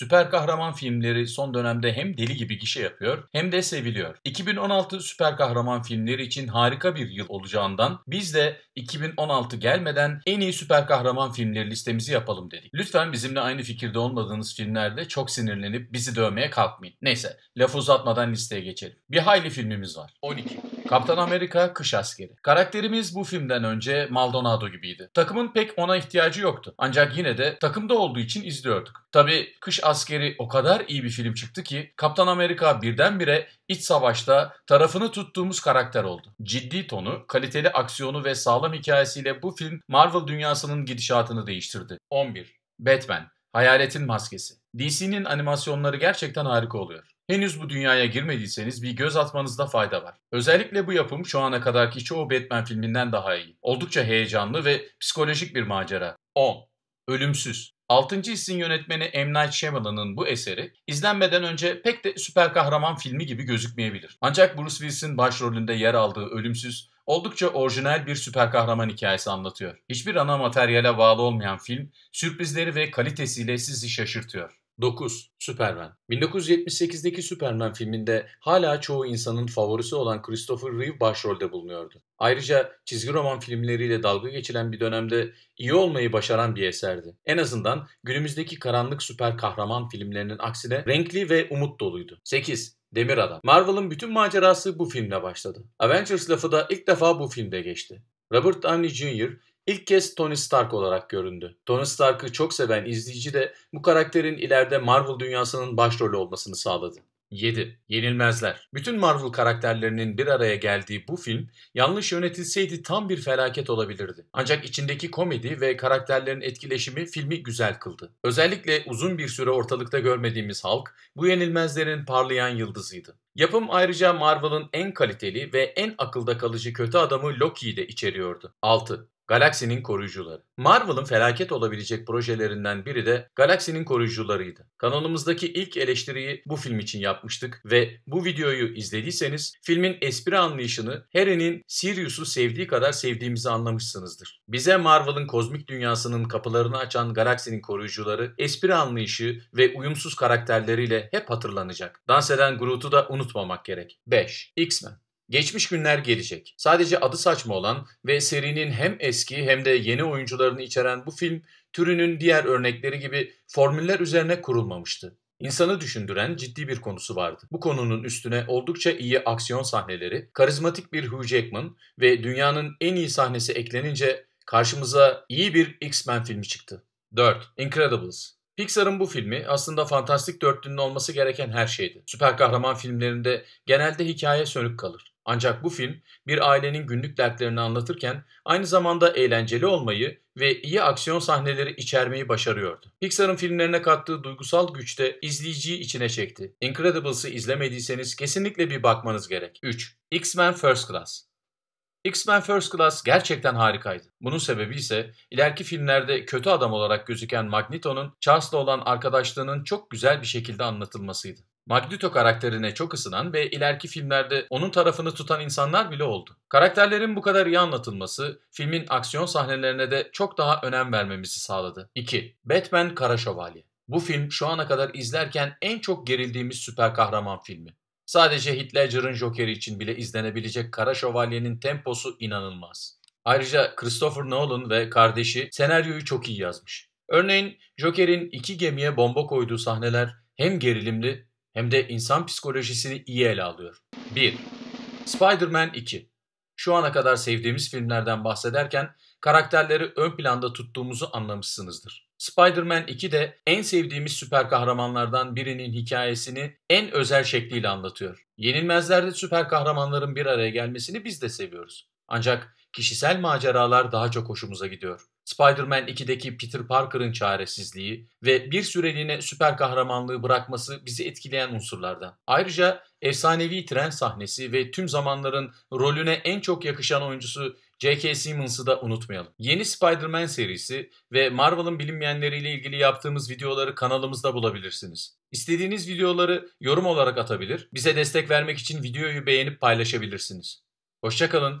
Süper kahraman filmleri son dönemde hem deli gibi gişe yapıyor hem de seviliyor. 2016 süper kahraman filmleri için harika bir yıl olacağından biz de 2016 gelmeden en iyi süper kahraman filmleri listemizi yapalım dedik. Lütfen bizimle aynı fikirde olmadığınız filmlerde çok sinirlenip bizi dövmeye kalkmayın. Neyse lafı uzatmadan listeye geçelim. Bir hayli filmimiz var. 12. Kaptan Amerika Kış Askeri. Karakterimiz bu filmden önce Maldonado gibiydi. Takımın pek ona ihtiyacı yoktu. Ancak yine de takımda olduğu için izliyorduk. Tabi Kış Askeri o kadar iyi bir film çıktı ki Kaptan Amerika birdenbire iç savaşta tarafını tuttuğumuz karakter oldu. Ciddi tonu, kaliteli aksiyonu ve sağlam hikayesiyle bu film Marvel dünyasının gidişatını değiştirdi. 11. Batman Hayaletin Maskesi. DC'nin animasyonları gerçekten harika oluyor. Henüz bu dünyaya girmediyseniz bir göz atmanızda fayda var. Özellikle bu yapım şu ana kadarki çoğu Batman filminden daha iyi. Oldukça heyecanlı ve psikolojik bir macera. 10. Ölümsüz. Altıncı Hissin yönetmeni M. Night Shyamalan'ın bu eseri izlenmeden önce pek de süper kahraman filmi gibi gözükmeyebilir. Ancak Bruce Willis'in başrolünde yer aldığı Ölümsüz Oldukça orijinal bir süper kahraman hikayesi anlatıyor. Hiçbir ana materyale bağlı olmayan film, sürprizleri ve kalitesiyle sizi şaşırtıyor. 9. Superman 1978'deki Superman filminde hala çoğu insanın favorisi olan Christopher Reeve başrolde bulunuyordu. Ayrıca çizgi roman filmleriyle dalga geçilen bir dönemde iyi olmayı başaran bir eserdi. En azından günümüzdeki karanlık süper kahraman filmlerinin aksine renkli ve umut doluydu. 8. Demir Adam. Marvel'ın bütün macerası bu filmle başladı. Avengers lafı da ilk defa bu filmde geçti. Robert Downey Jr. ilk kez Tony Stark olarak göründü. Tony Stark'ı çok seven izleyici de bu karakterin ileride Marvel dünyasının başrolü olmasını sağladı. 7. Yenilmezler. Bütün Marvel karakterlerinin bir araya geldiği bu film yanlış yönetilseydi tam bir felaket olabilirdi. Ancak içindeki komedi ve karakterlerin etkileşimi filmi güzel kıldı. Özellikle uzun bir süre ortalıkta görmediğimiz Hulk bu yenilmezlerin parlayan yıldızıydı. Yapım ayrıca Marvel'ın en kaliteli ve en akılda kalıcı kötü adamı Loki'yi de içeriyordu. 6. Galaksinin koruyucuları. Marvel'ın felaket olabilecek projelerinden biri de Galaksinin koruyucularıydı. Kanalımızdaki ilk eleştiriyi bu film için yapmıştık ve bu videoyu izlediyseniz filmin espri anlayışını Harry'nin Sirius'u sevdiği kadar sevdiğimizi anlamışsınızdır. Bize Marvel'ın kozmik dünyasının kapılarını açan Galaksinin koruyucuları espri anlayışı ve uyumsuz karakterleriyle hep hatırlanacak. Dans eden Groot'u da unutmamak gerek. 5. X-Men Geçmiş günler gelecek. Sadece adı saçma olan ve serinin hem eski hem de yeni oyuncularını içeren bu film türünün diğer örnekleri gibi formüller üzerine kurulmamıştı. İnsanı düşündüren ciddi bir konusu vardı. Bu konunun üstüne oldukça iyi aksiyon sahneleri, karizmatik bir Hugh Jackman ve dünyanın en iyi sahnesi eklenince karşımıza iyi bir X-Men filmi çıktı. 4. Incredibles Pixar'ın bu filmi aslında Fantastik Dörtlü'nün olması gereken her şeydi. Süper kahraman filmlerinde genelde hikaye sönük kalır. Ancak bu film bir ailenin günlük dertlerini anlatırken aynı zamanda eğlenceli olmayı ve iyi aksiyon sahneleri içermeyi başarıyordu. Pixar'ın filmlerine kattığı duygusal güç de izleyiciyi içine çekti. Incredibles'ı izlemediyseniz kesinlikle bir bakmanız gerek. 3. X-Men First Class X-Men First Class gerçekten harikaydı. Bunun sebebi ise ileriki filmlerde kötü adam olarak gözüken Magneto'nun Charles'la olan arkadaşlığının çok güzel bir şekilde anlatılmasıydı. Magneto karakterine çok ısınan ve ileriki filmlerde onun tarafını tutan insanlar bile oldu. Karakterlerin bu kadar iyi anlatılması filmin aksiyon sahnelerine de çok daha önem vermemizi sağladı. 2. Batman Kara Şövalye Bu film şu ana kadar izlerken en çok gerildiğimiz süper kahraman filmi. Sadece Heath Ledger'ın Joker'i için bile izlenebilecek Kara Şövalye'nin temposu inanılmaz. Ayrıca Christopher Nolan ve kardeşi senaryoyu çok iyi yazmış. Örneğin Joker'in iki gemiye bomba koyduğu sahneler hem gerilimli hem de insan psikolojisini iyi ele alıyor. 1. Spider-Man 2 Şu ana kadar sevdiğimiz filmlerden bahsederken karakterleri ön planda tuttuğumuzu anlamışsınızdır. Spider-Man 2 de en sevdiğimiz süper kahramanlardan birinin hikayesini en özel şekliyle anlatıyor. Yenilmezlerde süper kahramanların bir araya gelmesini biz de seviyoruz. Ancak kişisel maceralar daha çok hoşumuza gidiyor. Spider-Man 2'deki Peter Parker'ın çaresizliği ve bir süreliğine süper kahramanlığı bırakması bizi etkileyen unsurlardan. Ayrıca efsanevi tren sahnesi ve tüm zamanların rolüne en çok yakışan oyuncusu J.K. Simmons'ı da unutmayalım. Yeni Spider-Man serisi ve Marvel'ın bilinmeyenleriyle ilgili yaptığımız videoları kanalımızda bulabilirsiniz. İstediğiniz videoları yorum olarak atabilir, bize destek vermek için videoyu beğenip paylaşabilirsiniz. Hoşçakalın.